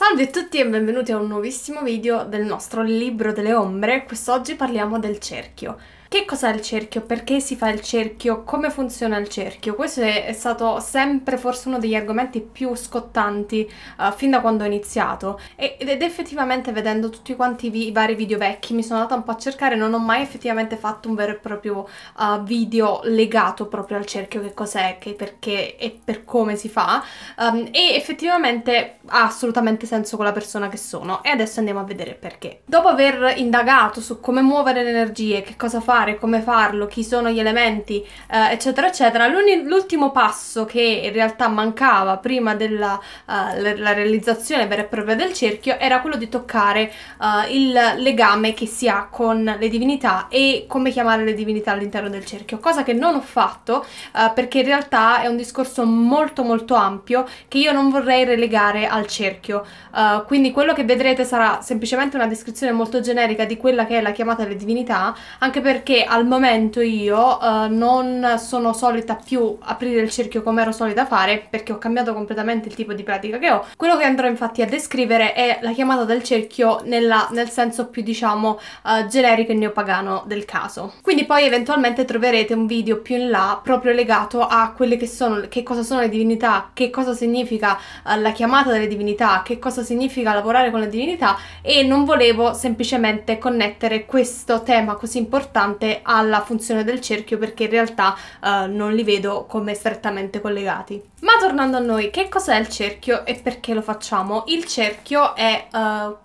Salve a tutti e benvenuti a un nuovissimo video del nostro Libro delle Ombre. Quest'oggi parliamo del cerchio. Che cos'è il cerchio? Perché si fa il cerchio? Come funziona il cerchio? Questo è, stato sempre forse uno degli argomenti più scottanti uh, fin da quando ho iniziato e, ed effettivamente vedendo tutti quanti vi, i vari video vecchi mi sono andata un po' a cercare, non ho mai effettivamente fatto un vero e proprio uh, video legato proprio al cerchio, che cos'è, che perché e per come si fa um, e effettivamente ha assolutamente senso con la persona che sono e adesso andiamo a vedere perché. Dopo aver indagato su come muovere le energie, che cosa fa fare, come farlo, chi sono gli elementi, eh, eccetera, eccetera. l'ultimo passo che in realtà mancava prima della eh, realizzazione vera e propria del cerchio era quello di toccare eh, il legame che si ha con le divinità e come chiamare le divinità all'interno del cerchio, cosa che non ho fatto eh, perché in realtà è un discorso molto molto ampio che io non vorrei relegare al cerchio. Eh, quindi quello che vedrete sarà semplicemente una descrizione molto generica di quella che è la chiamata delle divinità, anche perché perché al momento io eh, non sono solita più aprire il cerchio come ero solita fare perché ho cambiato completamente il tipo di pratica che ho. Quello che andrò infatti a descrivere è la chiamata del cerchio nella, nel senso più diciamo eh, generico e neopagano del caso. Quindi poi eventualmente troverete un video più in là proprio legato a quelle che sono, che cosa sono le divinità, che cosa significa eh, la chiamata delle divinità, che cosa significa lavorare con le divinità e non volevo semplicemente connettere questo tema così importante importante alla funzione del cerchio perché in realtà eh, non li vedo come strettamente collegati. Ma tornando a noi, che cos'è il cerchio e perché lo facciamo? Il cerchio è eh,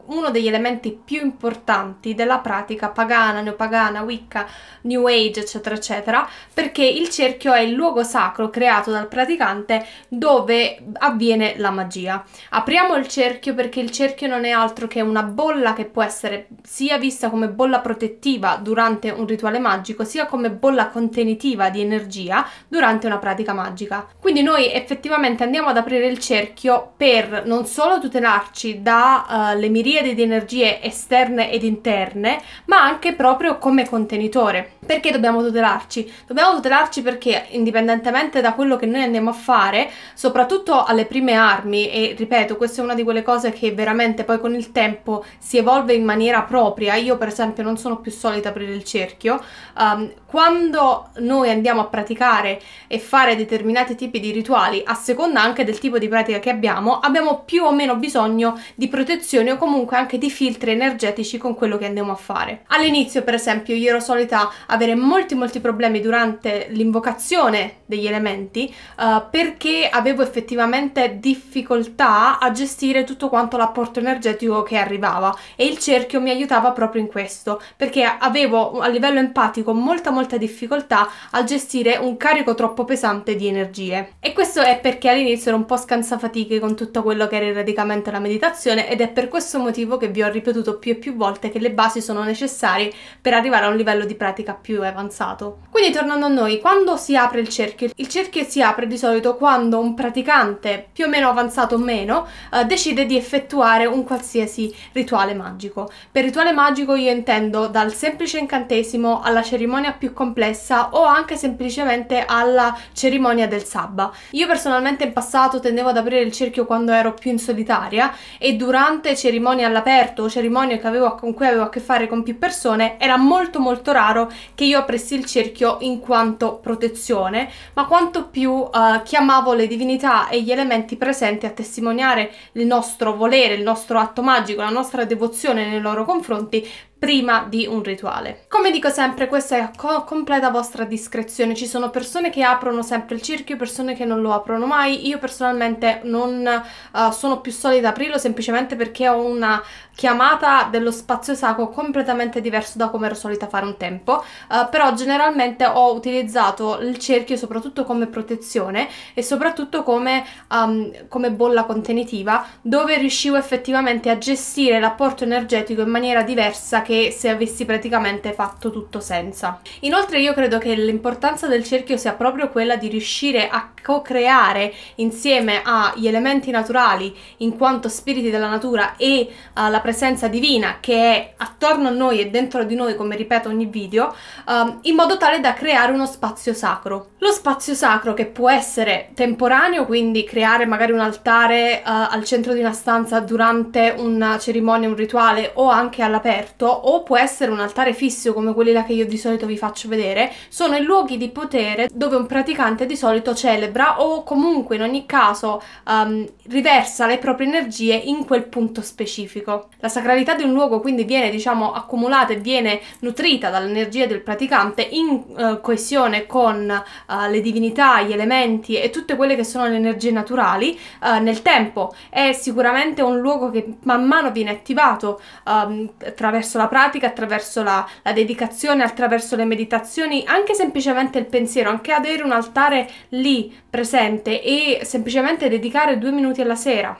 uno degli elementi più importanti della pratica pagana, neopagana, wicca, new age, eccetera, eccetera, perché il cerchio è il luogo sacro creato dal praticante dove avviene la magia. Apriamo il cerchio perché il cerchio non è altro che una bolla che può essere sia vista come bolla protettiva durante un rituale rituale magico sia come bolla contenitiva di energia durante una pratica magica. Quindi noi effettivamente andiamo ad aprire il cerchio per non solo tutelarci dalle eh, uh, miriadi di energie esterne ed interne, ma anche proprio come contenitore. Perché dobbiamo tutelarci? Dobbiamo tutelarci perché indipendentemente da quello che noi andiamo a fare, soprattutto alle prime armi, e ripeto, questa è una di quelle cose che veramente poi con il tempo si evolve in maniera propria, io per esempio non sono più solita aprire il cerchio, esempio, um, ehm, quando noi andiamo a praticare e fare determinati tipi di rituali, a seconda anche del tipo di pratica che abbiamo, abbiamo più o meno bisogno di protezione o comunque anche di filtri energetici con quello che andiamo a fare. All'inizio, per esempio, io ero solita avere molti molti problemi durante l'invocazione degli elementi uh, perché avevo effettivamente difficoltà a gestire tutto quanto l'apporto energetico che arrivava e il cerchio mi aiutava proprio in questo, perché avevo a livello empatico molta molta difficoltà a gestire un carico troppo pesante di energie. E questo è perché all'inizio ero un po' scansafatiche con tutto quello che era il radicamente la meditazione ed è per questo motivo che vi ho ripetuto più e più volte che le basi sono necessarie per arrivare a un livello di pratica più avanzato. Quindi tornando a noi, quando si apre il cerchio? Il cerchio si apre di solito quando un praticante più o meno avanzato o meno eh, decide di effettuare un qualsiasi rituale magico. Per rituale magico io intendo dal semplice incantesimo alla cerimonia più complessa o anche semplicemente alla cerimonia del sabba. Io personalmente in passato tendevo ad aprire il cerchio quando ero più in solitaria e durante cerimonie all'aperto o cerimonie avevo, con cui avevo a che fare con più persone era molto molto raro che io apressi il cerchio in quanto protezione ma quanto più uh, chiamavo le divinità e gli elementi presenti a testimoniare il nostro volere, il nostro atto magico, la nostra devozione nei loro confronti prima di un rituale. Come dico sempre, questa è a co completa vostra discrezione, ci sono persone che aprono sempre il cerchio, persone che non lo aprono mai, io personalmente non uh, sono più solita aprirlo semplicemente perché ho una chiamata dello spazio sacro completamente diverso da come ero solita fare un tempo, uh, però generalmente ho utilizzato il cerchio soprattutto come protezione e soprattutto come, um, come bolla contenitiva dove riuscivo effettivamente a gestire l'apporto energetico in maniera diversa che che se avessi praticamente fatto tutto senza. Inoltre io credo che l'importanza del cerchio sia proprio quella di riuscire a co-creare insieme agli elementi naturali in quanto spiriti della natura e alla eh, presenza divina che è attorno a noi e dentro di noi come ripeto ogni video um, in modo tale da creare uno spazio sacro. Lo spazio sacro che può essere temporaneo quindi creare magari un altare uh, al centro di una stanza durante una cerimonia, un rituale o anche all'aperto o può essere un altare fisso come quelli là che io di solito vi faccio vedere, sono i luoghi di potere dove un praticante di solito celebra o comunque in ogni caso um, riversa le proprie energie in quel punto specifico. La sacralità di un luogo quindi viene diciamo accumulata e viene nutrita dall'energia del praticante in uh, coesione con uh, le divinità, gli elementi e tutte quelle che sono le energie naturali uh, nel tempo. È sicuramente un luogo che man mano viene attivato um, attraverso la pratica, attraverso la, la dedicazione, attraverso le meditazioni, anche semplicemente il pensiero, anche avere un altare lì presente e semplicemente dedicare due minuti alla sera.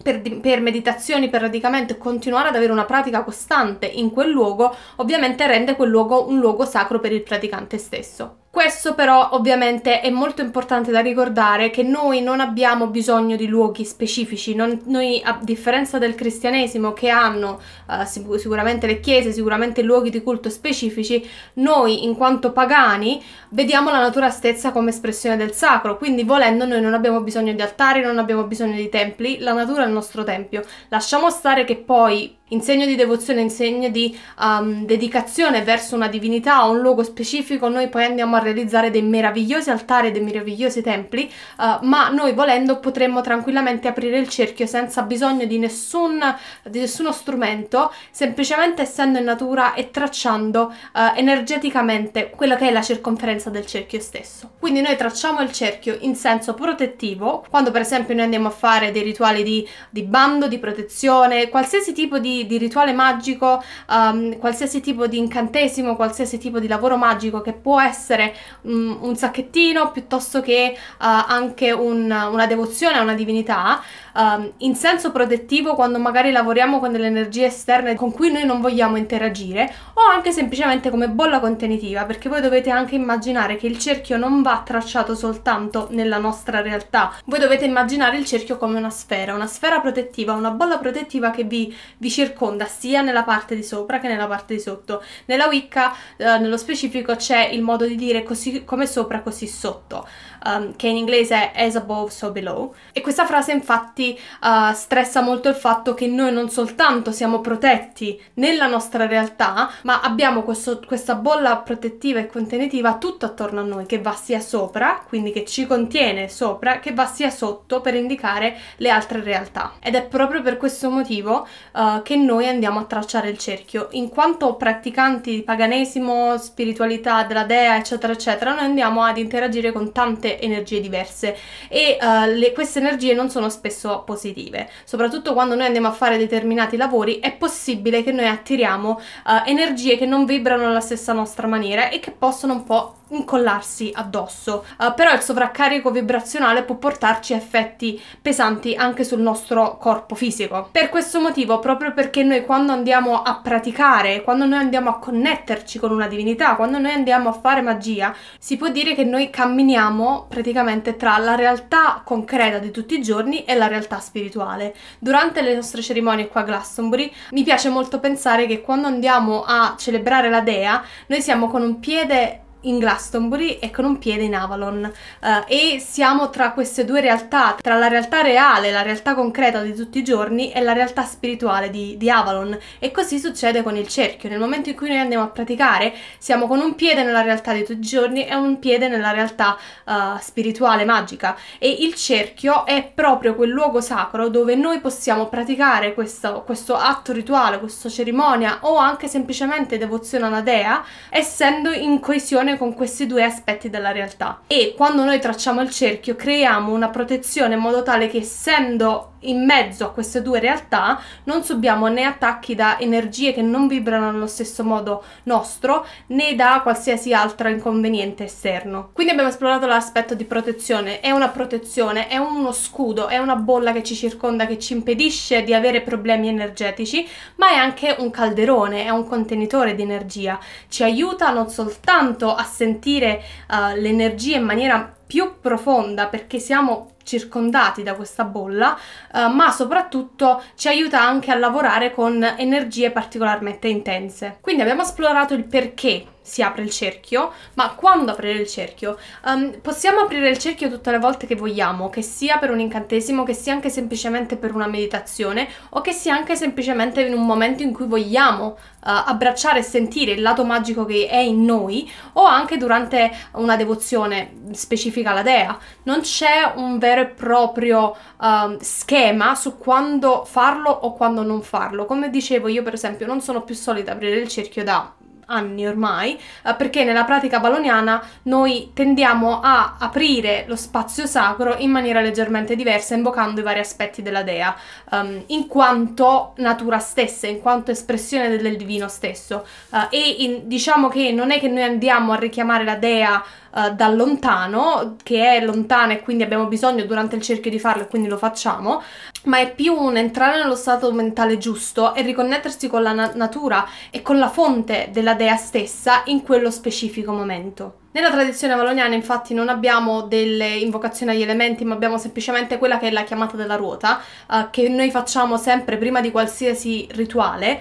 Per, per, meditazioni, per radicamento continuare ad avere una pratica costante in quel luogo, ovviamente rende quel luogo un luogo sacro per il praticante stesso. Questo però ovviamente è molto importante da ricordare che noi non abbiamo bisogno di luoghi specifici, non, noi a differenza del cristianesimo che hanno eh, sicuramente le chiese, sicuramente luoghi di culto specifici, noi in quanto pagani vediamo la natura stessa come espressione del sacro, quindi volendo noi non abbiamo bisogno di altari, non abbiamo bisogno di templi, la natura è il nostro tempio. Lasciamo stare che poi in segno di devozione, in segno di um, dedicazione verso una divinità o un luogo specifico, noi poi andiamo a realizzare dei meravigliosi altari, dei meravigliosi templi, uh, ma noi volendo potremmo tranquillamente aprire il cerchio senza bisogno di, nessun, di nessuno strumento, semplicemente essendo in natura e tracciando uh, energeticamente quella che è la circonferenza del cerchio stesso. Quindi noi tracciamo il cerchio in senso protettivo, quando per esempio noi andiamo a fare dei rituali di, di bando, di protezione, qualsiasi tipo di di, rituale magico, um, qualsiasi tipo di incantesimo, qualsiasi tipo di lavoro magico che può essere um, un sacchettino piuttosto che uh, anche un, una devozione a una divinità, um, in senso protettivo quando magari lavoriamo con delle energie esterne con cui noi non vogliamo interagire o anche semplicemente come bolla contenitiva perché voi dovete anche immaginare che il cerchio non va tracciato soltanto nella nostra realtà, voi dovete immaginare il cerchio come una sfera, una sfera protettiva, una bolla protettiva che vi, vi circonda sia nella parte di sopra che nella parte di sotto. Nella Wicca eh, nello specifico c'è il modo di dire così come sopra così sotto um, che in inglese è as above so below e questa frase infatti uh, stressa molto il fatto che noi non soltanto siamo protetti nella nostra realtà ma abbiamo questo, questa bolla protettiva e contenitiva tutto attorno a noi che va sia sopra, quindi che ci contiene sopra, che va sia sotto per indicare le altre realtà ed è proprio per questo motivo uh, che noi andiamo a tracciare il cerchio in quanto praticanti di paganesimo, spiritualità della dea eccetera eccetera noi andiamo ad interagire con tante veramente energie diverse e uh, le, queste energie non sono spesso positive. Soprattutto quando noi andiamo a fare determinati lavori è possibile che noi attiriamo uh, energie che non vibrano alla stessa nostra maniera e che possono un po' incollarsi addosso uh, però il sovraccarico vibrazionale può portarci effetti pesanti anche sul nostro corpo fisico per questo motivo proprio perché noi quando andiamo a praticare quando noi andiamo a connetterci con una divinità quando noi andiamo a fare magia si può dire che noi camminiamo praticamente tra la realtà concreta di tutti i giorni e la realtà spirituale durante le nostre cerimonie qua a Glastonbury mi piace molto pensare che quando andiamo a celebrare la dea noi siamo con un piede in Glastonbury e con un piede in Avalon uh, e siamo tra queste due realtà, tra la realtà reale, la realtà concreta di tutti i giorni e la realtà spirituale di, di, Avalon e così succede con il cerchio, nel momento in cui noi andiamo a praticare siamo con un piede nella realtà di tutti i giorni e un piede nella realtà uh, spirituale, magica e il cerchio è proprio quel luogo sacro dove noi possiamo praticare questo, questo atto rituale, questa cerimonia o anche semplicemente devozione alla dea essendo in coesione relazione con questi due aspetti della realtà e quando noi tracciamo il cerchio creiamo una protezione in modo tale che essendo in mezzo a queste due realtà non subiamo né attacchi da energie che non vibrano allo stesso modo nostro né da qualsiasi altro inconveniente esterno. Quindi abbiamo esplorato l'aspetto di protezione, è una protezione, è uno scudo, è una bolla che ci circonda che ci impedisce di avere problemi energetici, ma è anche un calderone, è un contenitore di energia, ci aiuta non soltanto a sentire uh, eh, l'energia in maniera più profonda perché siamo circondati da questa bolla, eh, ma soprattutto ci aiuta anche a lavorare con energie particolarmente intense. Quindi abbiamo esplorato il perché si apre il cerchio, ma quando aprire il cerchio? Um, possiamo aprire il cerchio tutte le volte che vogliamo, che sia per un incantesimo, che sia anche semplicemente per una meditazione o che sia anche semplicemente in un momento in cui vogliamo uh, abbracciare e sentire il lato magico che è in noi o anche durante una devozione specifica alla dea. Non c'è un vero e proprio um, schema su quando farlo o quando non farlo. Come dicevo io per esempio non sono più solita aprire il cerchio da anni ormai, eh, perché nella pratica baloniana noi tendiamo a aprire lo spazio sacro in maniera leggermente diversa, invocando i vari aspetti della dea, um, in quanto natura stessa, in quanto espressione del divino stesso. Uh, e in, diciamo che non è che noi andiamo a richiamare la dea eh, da lontano, che è lontana e quindi abbiamo bisogno durante il cerchio di farlo e quindi lo facciamo, ma è più un entrare nello stato mentale giusto e riconnettersi con la na natura e con la fonte della dea stessa in quello specifico momento. Nella tradizione valoniana infatti non abbiamo delle invocazioni agli elementi ma abbiamo semplicemente quella che è la chiamata della ruota eh, che noi facciamo sempre prima di qualsiasi rituale eh,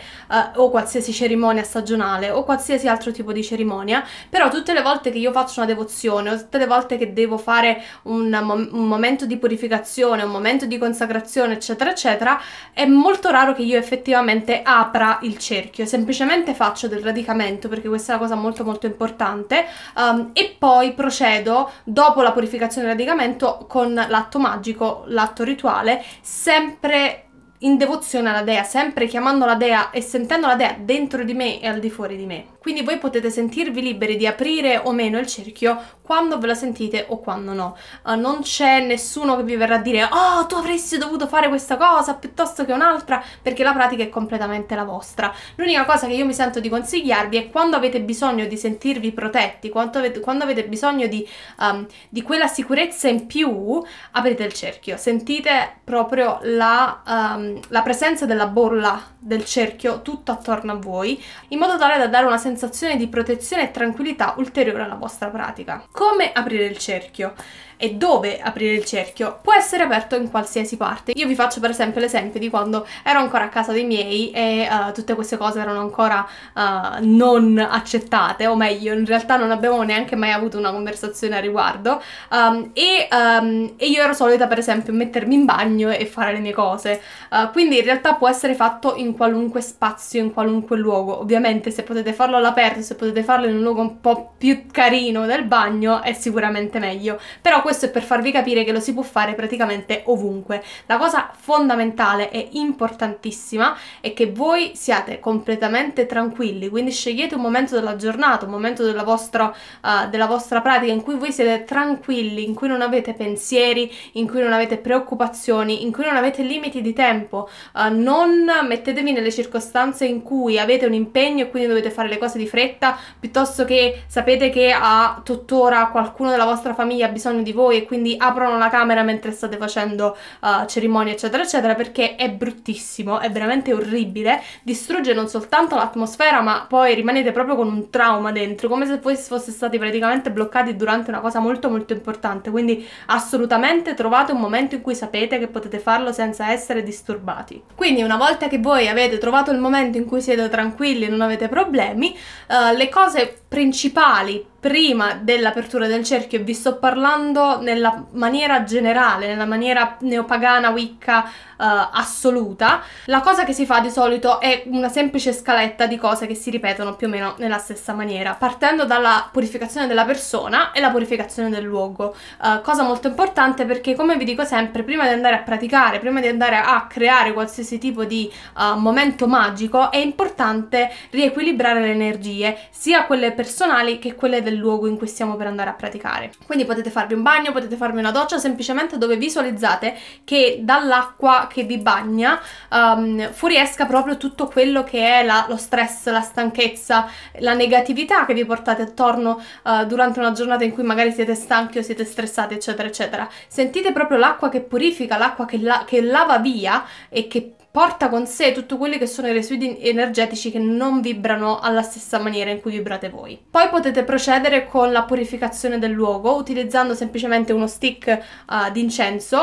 o qualsiasi cerimonia stagionale o qualsiasi altro tipo di cerimonia però tutte le volte che io faccio una devozione o tutte le volte che devo fare un, un momento di purificazione, un momento di consacrazione eccetera eccetera è molto raro che io effettivamente apra il cerchio semplicemente faccio del radicamento perché questa è una cosa molto molto importante um, Ehm, e poi procedo dopo la purificazione del radicamento con l'atto magico, l'atto rituale, sempre in devozione alla dea, sempre chiamando la dea e sentendo la dea dentro di me e al di fuori di me. Quindi voi potete sentirvi liberi di aprire o meno il cerchio quando ve la sentite o quando no. Uh, non c'è nessuno che vi verrà a dire "Oh, tu avresti dovuto fare questa cosa piuttosto che un'altra", perché la pratica è completamente la vostra. L'unica cosa che io mi sento di consigliarvi è quando avete bisogno di sentirvi protetti, quando avete, quando avete bisogno di, um, di quella sicurezza in più, aprite il cerchio, sentite proprio la um, Ehm, la presenza della bolla del cerchio tutto attorno a voi, in modo tale da dare una sensazione di protezione e tranquillità ulteriore alla vostra pratica. Come aprire il cerchio? e dove aprire il cerchio può essere aperto in qualsiasi parte. Io vi faccio per esempio l'esempio di quando ero ancora a casa dei miei e uh, tutte queste cose erano ancora uh, non accettate, o meglio, in realtà non abbiamo neanche mai avuto una conversazione a riguardo um, e, um, e, io ero solita per esempio mettermi in bagno e fare le mie cose. Uh, quindi in realtà può essere fatto in qualunque spazio, in qualunque luogo. Ovviamente se potete farlo all'aperto, se potete farlo in un luogo un po' più carino del bagno è sicuramente meglio. Però questo è per farvi capire che lo si può fare praticamente ovunque. La cosa fondamentale e importantissima è che voi siate completamente tranquilli, quindi scegliete un momento della giornata, un momento della vostra, uh, della vostra pratica in cui voi siete tranquilli, in cui non avete pensieri, in cui non avete preoccupazioni, in cui non avete limiti di tempo. Uh, non mettetevi nelle circostanze in cui avete un impegno e quindi dovete fare le cose di fretta, piuttosto che sapete che a tuttora qualcuno della vostra famiglia ha bisogno di voi e quindi aprono la camera mentre state facendo uh, cerimonie eccetera eccetera perché è bruttissimo, è veramente orribile, distrugge non soltanto l'atmosfera ma poi rimanete proprio con un trauma dentro, come se voi foste stati praticamente bloccati durante una cosa molto molto importante, quindi assolutamente trovate un momento in cui sapete che potete farlo senza essere disturbati. Quindi una volta che voi avete trovato il momento in cui siete tranquilli e non avete problemi, uh, le cose principali prima dell'apertura del cerchio e vi sto parlando nella maniera generale, nella maniera neopagana, wicca eh, assoluta, la cosa che si fa di solito è una semplice scaletta di cose che si ripetono più o meno nella stessa maniera, partendo dalla purificazione della persona e la purificazione del luogo, eh, cosa molto importante perché come vi dico sempre, prima di andare a praticare, prima di andare a creare qualsiasi tipo di eh, momento magico, è importante riequilibrare le energie, sia quelle personali che quelle del luogo in cui stiamo per andare a praticare. Quindi potete farvi un bagno, potete farvi una doccia, semplicemente dove visualizzate che dall'acqua che vi bagna um, fuoriesca proprio tutto quello che è la, lo stress, la stanchezza, la negatività che vi portate attorno uh, durante una giornata in cui magari siete stanchi o siete stressati, eccetera, eccetera. Sentite proprio l'acqua che purifica, l'acqua che, la, che lava via e che porta con sé tutti quelli che sono i residui energetici che non vibrano alla stessa maniera in cui vibrate voi. Poi potete procedere con la purificazione del luogo utilizzando semplicemente uno stick uh, eh, di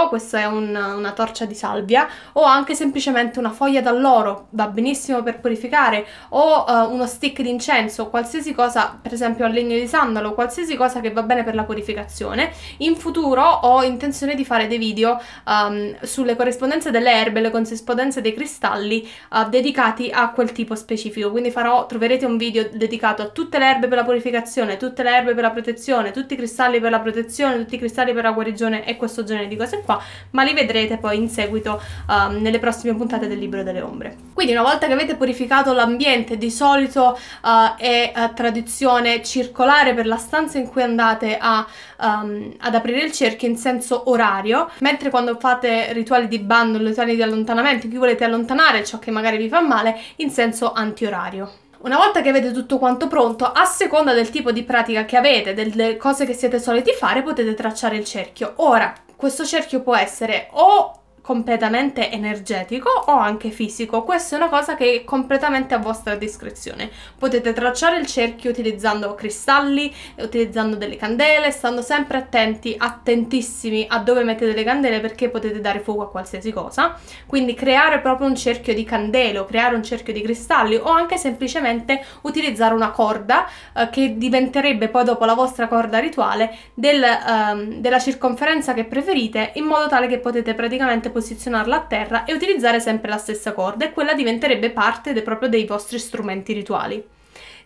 questa è un, una torcia di salvia, o anche semplicemente una foglia d'alloro, va benissimo per purificare, o uh, uno stick d'incenso, qualsiasi cosa, per esempio al legno di sandalo, qualsiasi cosa che va bene per la purificazione. In futuro ho intenzione di fare dei video um, sulle corrispondenze delle erbe, le corrispondenze dei cristalli uh, dedicati a quel tipo specifico, quindi farò, troverete un video dedicato a tutte le erbe per la purificazione, tutte le erbe per la protezione, tutti i cristalli per la protezione, tutti i cristalli per la guarigione e questo genere di cose qua, ma li vedrete poi in seguito um, nelle prossime puntate del Libro delle Ombre. Quindi una volta che avete purificato l'ambiente, di solito uh, è uh, tradizione circolare per la stanza in cui andate a, um, ad aprire il cerchio in senso orario, mentre quando fate rituali di bando, rituali di allontanamento, chi volete volete allontanare ciò che magari vi fa male in senso antiorario. Una volta che avete tutto quanto pronto, a seconda del tipo di pratica che avete, delle cose che siete soliti fare, potete tracciare il cerchio. Ora, questo cerchio può essere o completamente energetico o anche fisico. Questa è una cosa che è completamente a vostra discrezione. Potete tracciare il cerchio utilizzando cristalli, utilizzando delle candele, stando sempre attenti, attentissimi a dove mettete le candele perché potete dare fuoco a qualsiasi cosa. Quindi creare proprio un cerchio di candele o creare un cerchio di cristalli o anche semplicemente utilizzare una corda eh, che diventerebbe poi dopo la vostra corda rituale del, ehm, della circonferenza che preferite in modo tale che potete praticamente posizionarla a terra e utilizzare sempre la stessa corda e quella diventerebbe parte de- proprio dei vostri strumenti rituali.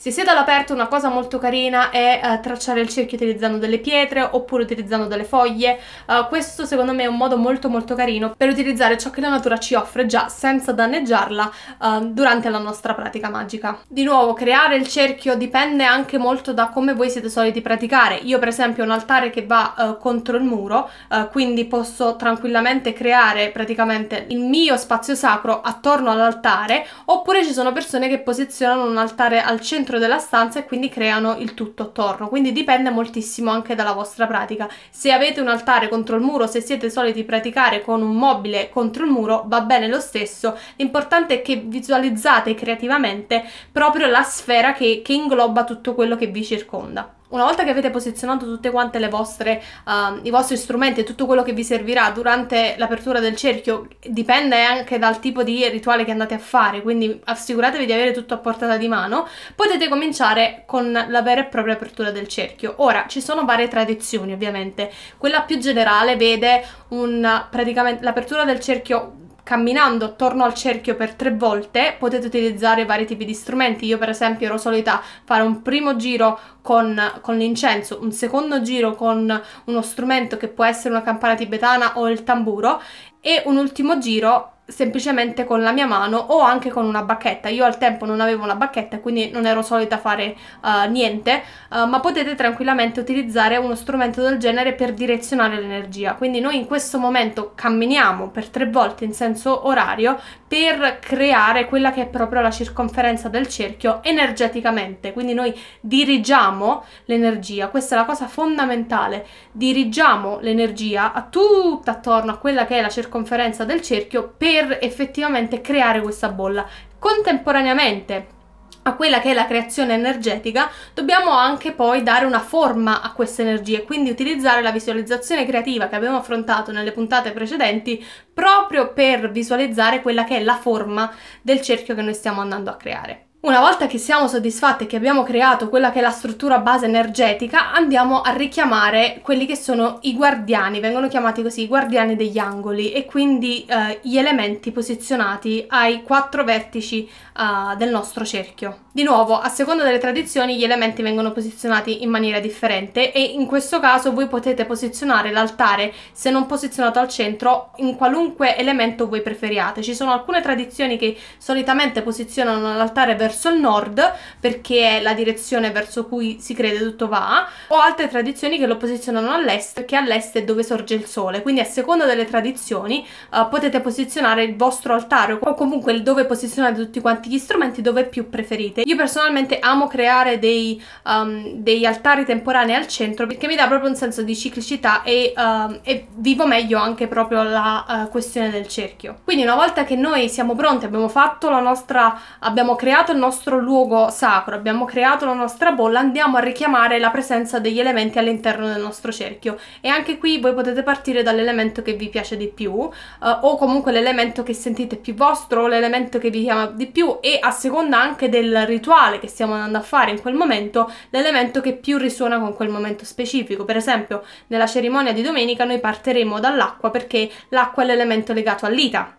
Se siete all'aperto una cosa molto carina è eh, tracciare il cerchio utilizzando delle pietre oppure utilizzando delle foglie. Uh, questo secondo me è un modo molto molto carino per utilizzare ciò che la natura ci offre già senza danneggiarla uh, durante la nostra pratica magica. Di nuovo, creare il cerchio dipende anche molto da come voi siete soliti praticare. Io per esempio ho un altare che va uh, contro il muro, quindi posso tranquillamente creare praticamente il mio spazio sacro attorno all'altare oppure ci sono persone che posizionano un altare al centro centro della stanza e quindi creano il tutto attorno, quindi dipende moltissimo anche dalla vostra pratica. Se avete un altare contro il muro, se siete soliti praticare con un mobile contro il muro, va bene lo stesso, l'importante è che visualizzate creativamente proprio la sfera che, che ingloba tutto quello che vi circonda una volta che avete posizionato tutte quante le vostre, uh, i vostri strumenti e tutto quello che vi servirà durante l'apertura del cerchio, dipende anche dal tipo di rituale che andate a fare, quindi assicuratevi di avere tutto a portata di mano, potete cominciare con la vera e propria apertura del cerchio. Ora, ci sono varie tradizioni ovviamente, quella più generale vede un, praticamente l'apertura del cerchio camminando attorno al cerchio per tre volte potete utilizzare vari tipi di strumenti. Io per esempio ero solita fare un primo giro con, con l'incenso, un secondo giro con uno strumento che può essere una campana tibetana o il tamburo e un ultimo giro semplicemente con la mia mano o anche con una bacchetta. Io al tempo non avevo una bacchetta quindi non ero solita fare uh, niente, uh, ma potete tranquillamente utilizzare uno strumento del genere per direzionare l'energia. Quindi noi in questo momento camminiamo per tre volte in senso orario per creare quella che è proprio la circonferenza del cerchio energeticamente. Quindi noi dirigiamo l'energia, questa è la cosa fondamentale, dirigiamo l'energia a tutta attorno a quella che è la circonferenza del cerchio per effettivamente creare questa bolla. Contemporaneamente a quella che è la creazione energetica, dobbiamo anche poi dare una forma a queste energie, quindi utilizzare la visualizzazione creativa che abbiamo affrontato nelle puntate precedenti proprio per visualizzare quella che è la forma del cerchio che noi stiamo andando a creare. Una volta che siamo soddisfatti e che abbiamo creato quella che è la struttura base energetica, andiamo a richiamare quelli che sono i guardiani, vengono chiamati così i guardiani degli angoli e quindi eh, gli elementi posizionati ai quattro vertici eh, del nostro cerchio. Di nuovo, a seconda delle tradizioni gli elementi vengono posizionati in maniera differente e in questo caso voi potete posizionare l'altare, se non posizionato al centro, in qualunque elemento voi preferiate. Ci sono alcune tradizioni che solitamente posizionano l'altare verso verso il nord perché è la direzione verso cui si crede tutto va o altre tradizioni che lo posizionano all'est che all'est è dove sorge il sole quindi a seconda delle tradizioni uh, potete posizionare il vostro altare o comunque dove posizionate tutti quanti gli strumenti dove più preferite io personalmente amo creare dei, um, ehm, degli altari temporanei al centro perché mi dà proprio un senso di ciclicità e, um, e vivo meglio anche proprio la uh, questione del cerchio quindi una volta che noi siamo pronti abbiamo fatto la nostra abbiamo creato il il nostro luogo sacro, abbiamo creato la nostra bolla, andiamo a richiamare la presenza degli elementi all'interno del nostro cerchio e anche qui voi potete partire dall'elemento che vi piace di più eh, o comunque l'elemento che sentite più vostro o l'elemento che vi chiama di più e a seconda anche del rituale che stiamo andando a fare in quel momento, l'elemento che più risuona con quel momento specifico. Per esempio, nella cerimonia di domenica noi partiremo dall'acqua perché l'acqua è l'elemento legato all'ita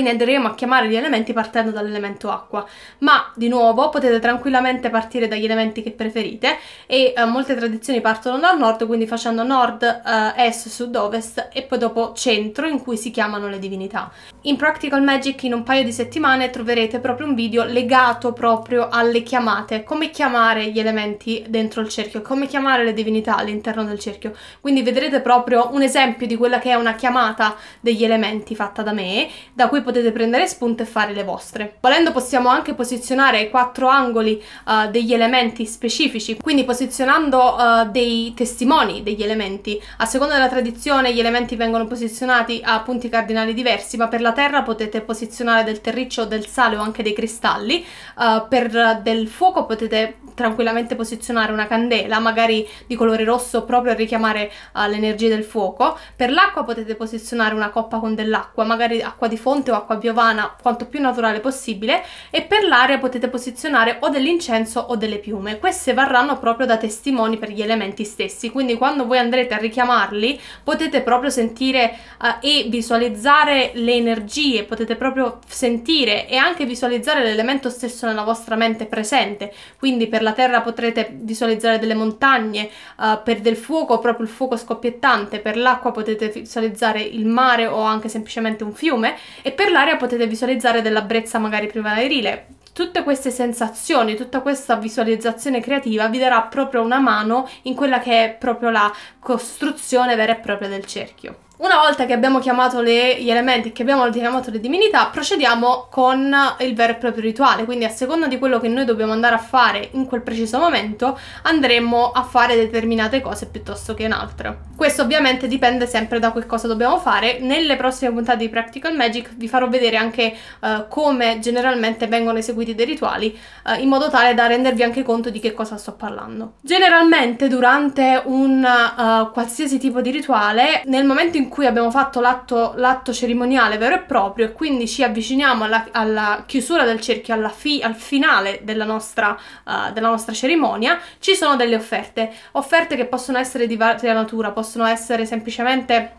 quindi andremo a chiamare gli elementi partendo dall'elemento acqua, ma di nuovo potete tranquillamente partire dagli elementi che preferite e eh, molte tradizioni partono dal nord, quindi facendo nord, eh, est, sud, ovest e poi dopo centro in cui si chiamano le divinità. In Practical Magic in un paio di settimane troverete proprio un video legato proprio alle chiamate, come chiamare gli elementi dentro il cerchio, come chiamare le divinità all'interno del cerchio, quindi vedrete proprio un esempio di quella che è una chiamata degli elementi fatta da me, da cui potete prendere spunto e fare le vostre. Volendo possiamo anche posizionare ai quattro angoli uh, degli elementi specifici, quindi posizionando uh, dei testimoni degli elementi. A seconda della tradizione gli elementi vengono posizionati a punti cardinali diversi, ma per la terra potete posizionare del terriccio, del sale o anche dei cristalli, uh, per del fuoco potete tranquillamente posizionare una candela, magari di colore rosso proprio a richiamare uh, eh, l'energia del fuoco. Per l'acqua potete posizionare una coppa con dell'acqua, magari acqua di fonte o acqua piovana, quanto più naturale possibile. E per l'aria potete posizionare o dell'incenso o delle piume. Queste varranno proprio da testimoni per gli elementi stessi, quindi quando voi andrete a richiamarli potete proprio sentire uh, e visualizzare le energie, potete proprio sentire e anche visualizzare l'elemento stesso nella vostra mente presente. Quindi per la la terra potrete visualizzare delle montagne, uh, per del fuoco proprio il fuoco scoppiettante, per l'acqua potete visualizzare il mare o anche semplicemente un fiume e per l'aria potete visualizzare della brezza magari primaverile. Tutte queste sensazioni, tutta questa visualizzazione creativa vi darà proprio una mano in quella che è proprio la costruzione vera e propria del cerchio. Una volta che abbiamo chiamato le, gli elementi, che abbiamo chiamato le divinità, procediamo con il vero e proprio rituale, quindi a seconda di quello che noi dobbiamo andare a fare in quel preciso momento, andremo a fare determinate cose piuttosto che altre. Questo ovviamente dipende sempre da che cosa dobbiamo fare. Nelle prossime puntate di Practical Magic vi farò vedere anche uh, come generalmente vengono eseguiti dei rituali, uh, in modo tale da rendervi anche conto di che cosa sto parlando. Generalmente durante un uh, qualsiasi tipo di rituale, nel momento in cui cui abbiamo fatto l'atto, l'atto cerimoniale vero e proprio e quindi ci avviciniamo alla, alla chiusura del cerchio, alla fi, al finale della nostra, uh, della nostra, cerimonia, ci sono delle offerte, offerte che possono essere di varia natura, possono essere semplicemente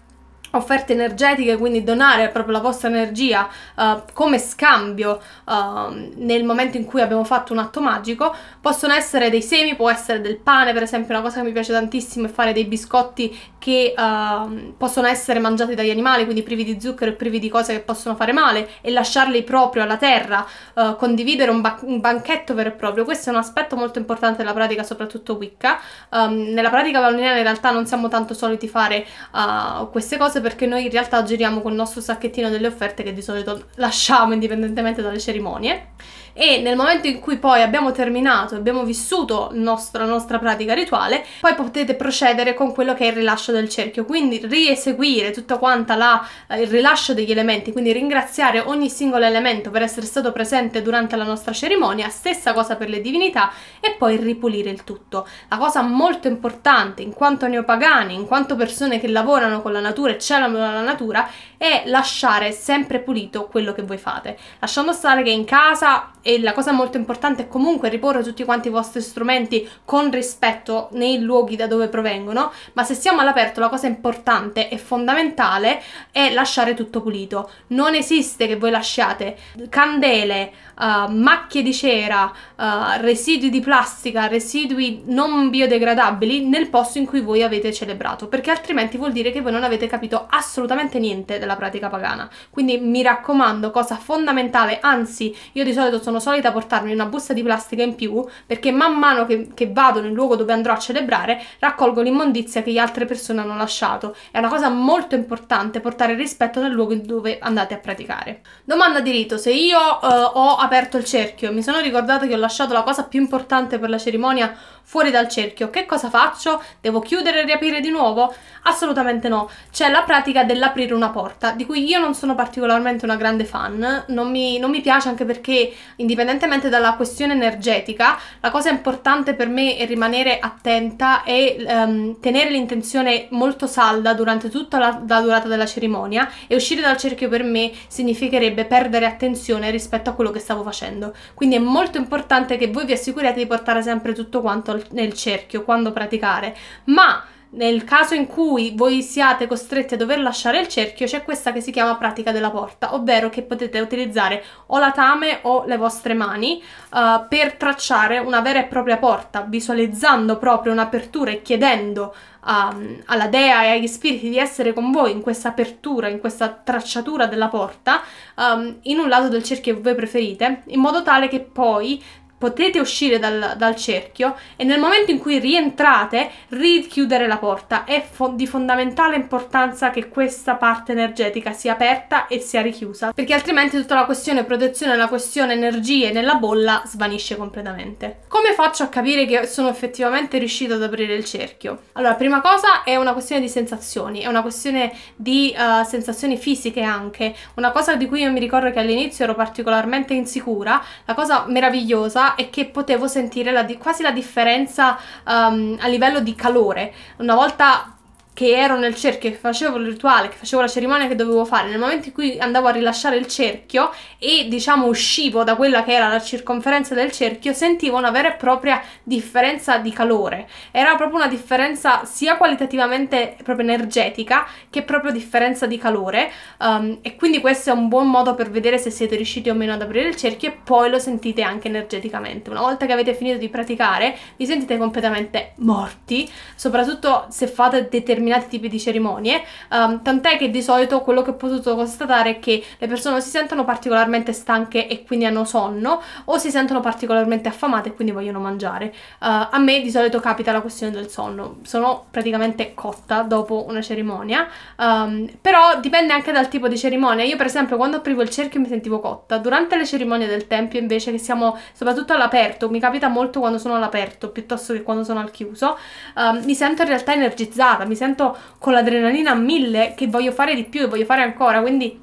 offerte energetiche, quindi donare proprio la vostra energia uh, come scambio uh, nel momento in cui abbiamo fatto un atto magico, possono essere dei semi, può essere del pane, per esempio una cosa che mi piace tantissimo è fare dei biscotti che uh, possono essere mangiati dagli animali, quindi privi di zucchero e privi di cose che possono fare male e lasciarli proprio alla terra, eh, condividere un, ba un, banchetto vero e proprio, questo è un aspetto molto importante della pratica, soprattutto Wicca, um, nella pratica valoniana in realtà non siamo tanto soliti fare eh, queste cose, cose perché noi in realtà giriamo col nostro sacchettino delle offerte che di solito lasciamo indipendentemente dalle cerimonie e nel momento in cui poi abbiamo terminato, abbiamo vissuto nostro, la nostra pratica rituale, poi potete procedere con quello che è il rilascio del cerchio, quindi rieseguire tutta quanta la, eh, il rilascio degli elementi, quindi ringraziare ogni singolo elemento per essere stato presente durante la nostra cerimonia, stessa cosa per le divinità e poi ripulire il tutto. La cosa molto importante in quanto neopagani, in quanto persone che lavorano con la natura e celano la natura, è lasciare sempre pulito quello che voi fate. Lasciando stare che in casa, e la cosa molto importante è comunque riporre tutti quanti i vostri strumenti con rispetto nei luoghi da dove provengono, ma se siamo all'aperto la cosa importante e fondamentale è lasciare tutto pulito. Non esiste che voi lasciate candele, uh, macchie di cera, uh, residui di plastica, residui non biodegradabili nel posto in cui voi avete celebrato, perché altrimenti vuol dire che voi non avete capito assolutamente niente della della pratica pagana. Quindi mi raccomando, cosa fondamentale, anzi io di solito sono solita portarmi una busta di plastica in più perché man mano che, che vado nel luogo dove andrò a celebrare raccolgo l'immondizia che le altre persone hanno lasciato. È una cosa molto importante portare rispetto nel luogo dove andate a praticare. Domanda di rito, se io eh, ho aperto il cerchio e mi sono ricordata che ho lasciato la cosa più importante per la cerimonia fuori dal cerchio. Che cosa faccio? Devo chiudere e riaprire di nuovo? Assolutamente no. C'è la pratica dell'aprire una porta, di cui io non sono particolarmente una grande fan, non mi, non mi piace anche perché indipendentemente dalla questione energetica, la cosa importante per me è rimanere attenta e um, tenere l'intenzione molto salda durante tutta la, la durata della cerimonia e uscire dal cerchio per me significherebbe perdere attenzione rispetto a quello che stavo facendo. Quindi è molto importante che voi vi assicurate di portare sempre tutto quanto nel, cerchio quando praticare, ma nel caso in cui voi siate costretti a dover lasciare il cerchio, c'è questa che si chiama pratica della porta, ovvero che potete utilizzare o la tame o le vostre mani uh, per tracciare una vera e propria porta, visualizzando proprio un'apertura e chiedendo um, alla dea e agli spiriti di essere con voi in questa apertura, in questa tracciatura della porta, um, in un lato del cerchio che voi preferite, in modo tale che poi potete uscire dal, dal, cerchio e nel momento in cui rientrate richiudere la porta. È fo- di fondamentale importanza che questa parte energetica sia aperta e sia richiusa, perché altrimenti tutta la questione protezione, la questione energie nella bolla svanisce completamente. Come faccio a capire che sono effettivamente riuscita ad aprire il cerchio? Allora, prima cosa è una questione di sensazioni, è una questione di uh, sensazioni fisiche anche. Una cosa di cui io mi ricordo che all'inizio ero particolarmente insicura, la cosa meravigliosa e che potevo sentire la quasi la differenza um, a livello di calore. Una volta che ero nel cerchio, che facevo il rituale, che facevo la cerimonia che dovevo fare, nel momento in cui andavo a rilasciare il cerchio e diciamo uscivo da quella che era la circonferenza del cerchio, sentivo una vera e propria differenza di calore. Era proprio una differenza sia qualitativamente proprio energetica che proprio differenza di calore um, e quindi questo è un buon modo per vedere se siete riusciti o meno ad aprire il cerchio e poi lo sentite anche energeticamente. Una volta che avete finito di praticare vi sentite completamente morti, soprattutto se fate determinate determinati tipi di cerimonie, um, tant'è che di solito quello che ho potuto constatare è che le persone si sentono particolarmente stanche e quindi hanno sonno o si sentono particolarmente affamate e quindi vogliono mangiare. Uh, a me di solito capita la questione del sonno, sono praticamente cotta dopo una cerimonia, um, però dipende anche dal tipo di cerimonia. Io per esempio quando aprivo il cerchio mi sentivo cotta, durante le cerimonie del tempio invece che siamo soprattutto all'aperto, mi capita molto quando sono all'aperto piuttosto che quando sono al chiuso, um, mi sento in realtà energizzata, mi sento sento con l'adrenalina a mille che voglio fare di più e voglio fare ancora, quindi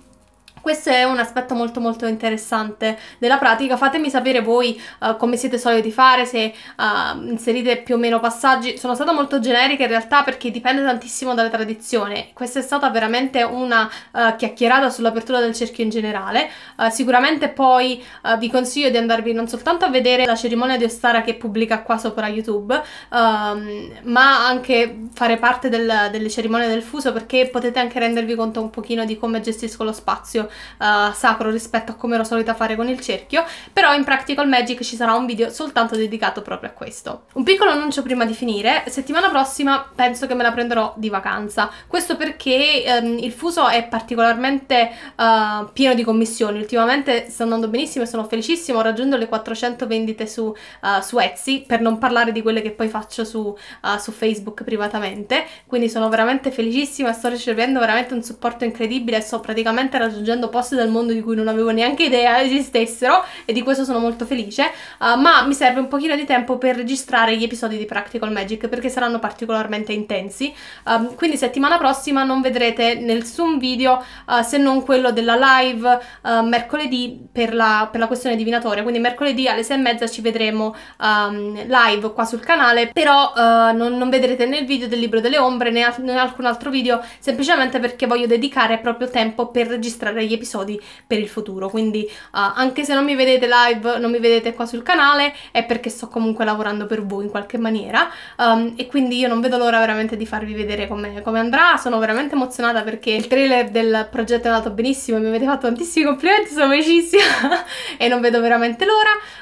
questo è un aspetto molto molto interessante della pratica. Fatemi sapere voi uh, come siete soliti fare, se uh, inserite più o meno passaggi. Sono stata molto generica in realtà perché dipende tantissimo dalla tradizione. Questa è stata veramente una uh, chiacchierata sull'apertura del cerchio in generale. sicuramente poi vi consiglio di andarvi non soltanto a vedere la cerimonia di Ostara che pubblica qua sopra YouTube, ehm, ma anche fare parte del, delle cerimonie del fuso perché potete anche rendervi conto un pochino di come gestisco lo spazio uh, sacro rispetto a come ero solita fare con il cerchio, però in Practical Magic ci sarà un video soltanto dedicato proprio a questo. Un piccolo annuncio prima di finire, settimana prossima penso che me la prenderò di vacanza, questo perché um, il fuso è particolarmente uh, pieno di commissioni, ultimamente sta andando benissimo e sono felicissima, ho raggiunto le 400 vendite su, uh, su Etsy, per non parlare di quelle che poi faccio su, uh, su Facebook privatamente, quindi sono veramente felicissima e sto ricevendo veramente un supporto incredibile, sto praticamente raggiungendo visitato posti del mondo di cui non avevo neanche idea esistessero e di questo sono molto felice, uh, ma mi serve un pochino di tempo per registrare gli episodi di Practical Magic perché saranno particolarmente intensi, um, quindi settimana prossima non vedrete nessun video uh, se non quello della live uh, mercoledì per la, per la, questione divinatoria, quindi mercoledì alle 6 e mezza ci vedremo um, live qua sul canale, però non, non, vedrete né il video del libro delle ombre né, né alcun altro video, semplicemente perché voglio dedicare proprio tempo per registrare gli episodi per il futuro, quindi uh, anche se non mi vedete live, non mi vedete qua sul canale, è perché sto comunque lavorando per voi in qualche maniera um, e quindi io non vedo l'ora veramente di farvi vedere come, come andrà, sono veramente emozionata perché il trailer del progetto è andato benissimo, mi avete fatto tantissimi complimenti, sono felicissima e non vedo veramente l'ora.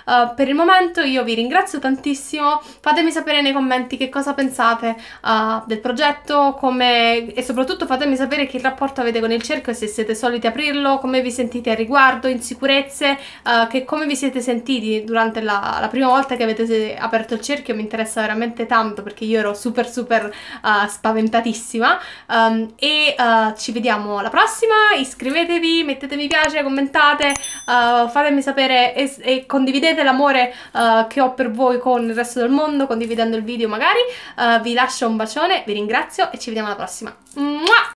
Uh, per il momento io vi ringrazio tantissimo, fatemi sapere nei commenti che cosa pensate uh, del progetto come... e soprattutto fatemi sapere che rapporto avete con il cerchio e se siete soliti aprirlo dirlo, come vi sentite al riguardo, insicurezze, uh, eh, che come vi siete sentiti durante la, la, prima volta che avete aperto il cerchio mi interessa veramente tanto perché io ero super super uh, spaventatissima um, e uh, ci vediamo alla prossima, iscrivetevi, mettete mi piace, commentate, fatemi sapere e, e condividete l'amore che ho per voi con il resto del mondo, condividendo il video magari, vi lascio un bacione, vi ringrazio e ci vediamo alla prossima. Mua!